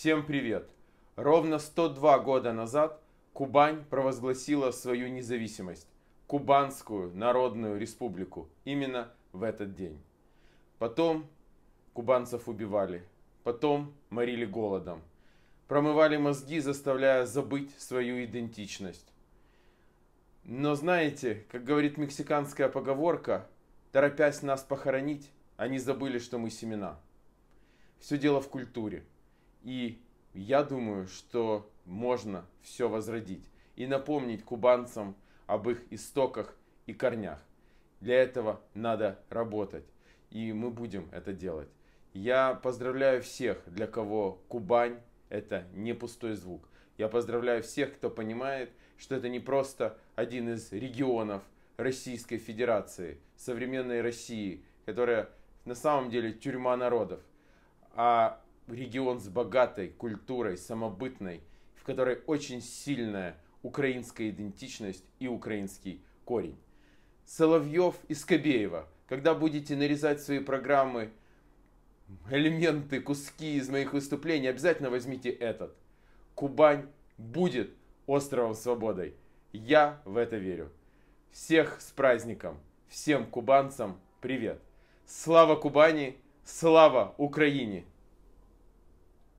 Всем привет! Ровно 102 года назад Кубань провозгласила свою независимость, Кубанскую Народную Республику, именно в этот день. Потом кубанцев убивали, потом морили голодом, промывали мозги, заставляя забыть свою идентичность. Но знаете, как говорит мексиканская поговорка, торопясь нас похоронить, они забыли, что мы семена. Все дело в культуре. И я думаю, что можно все возродить и напомнить кубанцам об их истоках и корнях. Для этого надо работать, и мы будем это делать. Я поздравляю всех, для кого Кубань – это не пустой звук. Я поздравляю всех, кто понимает, что это не просто один из регионов Российской Федерации, современной России, которая на самом деле тюрьма народов, а регион с богатой культурой, самобытной, в которой очень сильная украинская идентичность и украинский корень. Соловьев и Скобеева, когда будете нарезать свои программы, элементы, куски из моих выступлений, обязательно возьмите этот. Кубань будет островом свободой. Я в это верю. Всех с праздником, всем кубанцам привет. Слава Кубани, слава Украине!